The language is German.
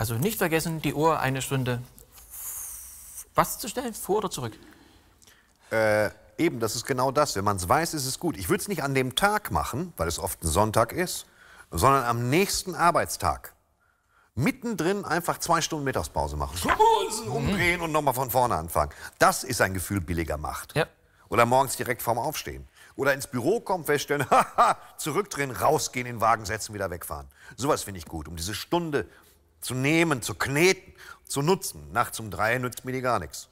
Also nicht vergessen, die Uhr eine Stunde was zu stellen, vor oder zurück? Äh, eben, das ist genau das. Wenn man es weiß, ist es gut. Ich würde es nicht an dem Tag machen, weil es oft ein Sonntag ist, sondern am nächsten Arbeitstag. Mittendrin einfach zwei Stunden Mittagspause machen. Mhm. Umdrehen und nochmal von vorne anfangen. Das ist ein Gefühl billiger Macht. Ja. Oder morgens direkt vorm Aufstehen. Oder ins Büro kommen, feststellen, haha, zurückdrehen, rausgehen, in den Wagen setzen, wieder wegfahren. Sowas finde ich gut, um diese Stunde zu nehmen, zu kneten, zu nutzen. Nachts um drei nützt mir die gar nichts.